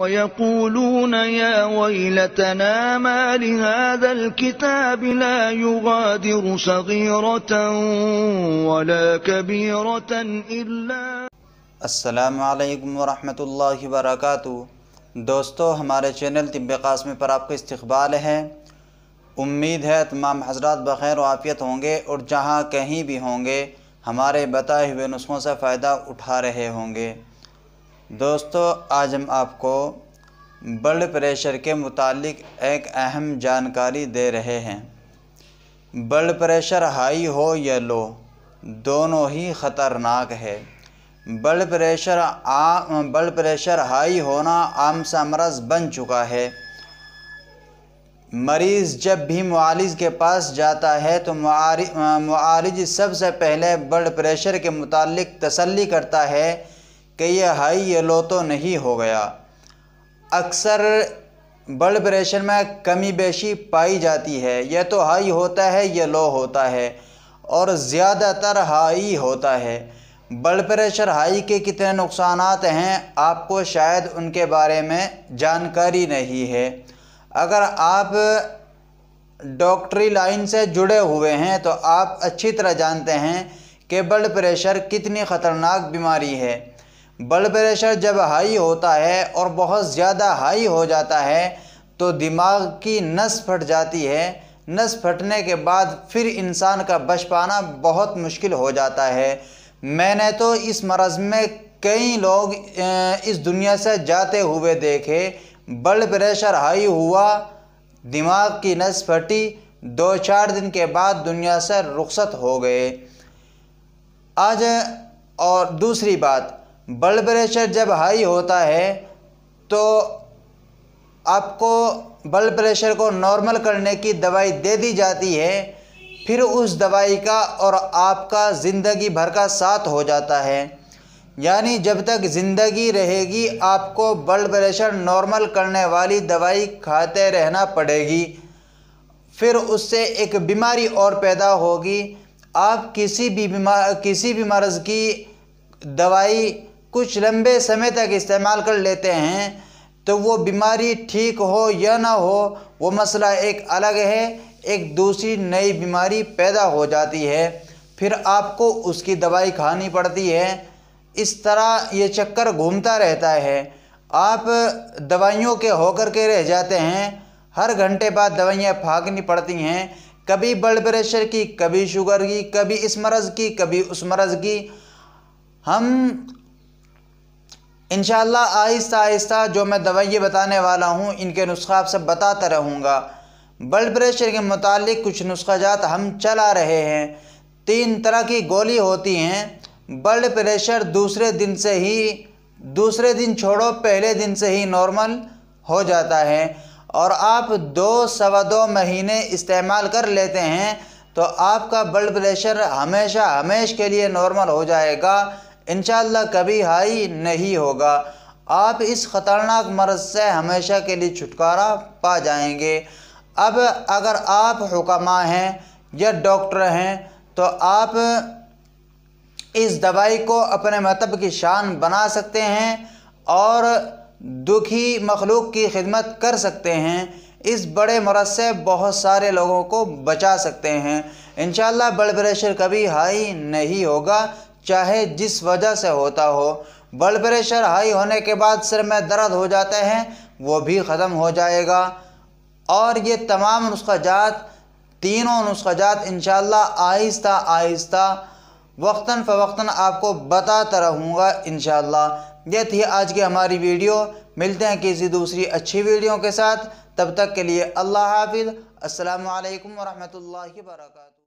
ويقولون يا ويلتنا ما لهذا الكتاب لا يغادر صغيرة ولا كبيرة إلا السلام علیکم ورحمۃ اللہ وبرکاتہ دوستو ہمارے چینل طب قاسم پر آپ کا استقبال ہے امید ہے تمام حضرات بخیر و عافیت ہوں گے اور جہاں کہیں بھی ہوں گے ہمارے بتائے ہوئے نسخوں سے فائدہ اٹھا رہے ہوں گے دوستو آج ہم آپ کو بلڈ پریشر کے متعلق ایک اہم جانکاری دے رہے ہیں بلڈ پریشر ہائی ہو یا لو دونوں ہی خطرناک ہے بلڈ پریشر عام بلڈ پریشر ہائی ہونا عام سا مرض بن چکا ہے مریض جب بھی معالج کے پاس جاتا ہے تو معالج سب سے پہلے بلڈ پریشر کے متعلق تسلی کرتا ہے کہ یہ ہائی یلو تو نہیں ہو گیا اکثر بلڈ پریشر میں کمی بیشی پائی جاتی ہے یہ تو ہائی ہوتا ہے یہ لو ہوتا ہے اور زیادہ تر ہائی ہوتا ہے بلڈ پریشر ہائی کے کتنے نقصانات ہیں آپ کو شاید ان کے بارے میں جانکاری نہیں ہے اگر آپ ڈاکٹری لائن سے جڑے ہوئے ہیں تو آپ اچھی طرح جانتے ہیں کہ بلڈ پریشر کتنی خطرناک بیماری ہے بلڈ پریشر جب ہائی ہوتا ہے اور بہت زیادہ ہائی ہو جاتا ہے تو دماغ کی نس پھٹ جاتی ہے نس پھٹنے کے بعد پھر انسان کا بچ پانا بہت مشکل ہو جاتا ہے میں نے تو اس مرض میں کئی لوگ اس دنیا سے جاتے ہوئے دیکھے بلڈ پریشر ہائی ہوا دماغ کی نس پھٹی دو چار دن کے بعد دنیا سے رخصت ہو گئے آج اور دوسری بات بلڈ پریشر جب ہائی ہوتا ہے تو آپ کو بلڈ پریشر کو نارمل کرنے کی دوائی دے دی جاتی ہے پھر اس دوائی کا اور آپ کا زندگی بھر کا ساتھ ہو جاتا ہے یعنی جب تک زندگی رہے گی آپ کو بلڈ پریشر نارمل کرنے والی دوائی کھاتے رہنا پڑے گی پھر اس سے ایک بیماری اور پیدا ہوگی آپ کسی بھی بیمار کسی بھی مرض کی دوائی کچھ لمبے سمے تک استعمال کر لیتے ہیں تو وہ بیماری ٹھیک ہو یا نہ ہو وہ مسئلہ ایک الگ ہے ایک دوسری نئی بیماری پیدا ہو جاتی ہے پھر آپ کو اس کی دوائی کھانی پڑتی ہے اس طرح یہ چکر گھومتا رہتا ہے آپ دوائیوں کے ہو کر کے رہ جاتے ہیں ہر گھنٹے بعد دوائیاں پھاگنی پڑتی ہیں کبھی بلڈ پریشر کی کبھی شوگر کی کبھی اس مرض کی کبھی اس مرض کی ہم انشاءاللہ آہستہ آہستہ جو میں دوائیے بتانے والا ہوں ان کے نسخہ آپ سے بتاتا رہوں گا بلڈ پریشر کے متعلق کچھ نسخہ جات ہم چلا رہے ہیں تین طرح کی گولی ہوتی ہیں بلڈ پریشر دوسرے دن سے ہی دوسرے دن چھوڑو پہلے دن سے ہی نارمل ہو جاتا ہے اور آپ دو سوا دو مہینے استعمال کر لیتے ہیں تو آپ کا بلڈ پریشر ہمیشہ ہمیش کے لیے نارمل ہو جائے گا انشاءاللہ کبھی ہائی نہیں ہوگا آپ اس خطرناک مرض سے ہمیشہ کے لیے چھٹکارا پا جائیں گے اب اگر آپ حکمہ ہیں یا ڈاکٹر ہیں تو آپ اس دوائی کو اپنے مطلب کی شان بنا سکتے ہیں اور دکھی مخلوق کی خدمت کر سکتے ہیں اس بڑے مرض سے بہت سارے لوگوں کو بچا سکتے ہیں انشاءاللہ شاء بریشر بلڈ پریشر کبھی ہائی نہیں ہوگا چاہے جس وجہ سے ہوتا ہو بلڈ پریشر ہائی ہونے کے بعد سر میں درد ہو جاتا ہے وہ بھی ختم ہو جائے گا اور یہ تمام نسخہ جات تینوں نسخہ جات انشاءاللہ آہستہ آہستہ وقتاً فوقتاً آپ کو بتاتا رہوں گا انشاءاللہ یہ تھی آج کی ہماری ویڈیو ملتے ہیں کسی دوسری اچھی ویڈیو کے ساتھ تب تک کے لیے اللہ حافظ السلام علیکم ورحمۃ اللہ وبرکاتہ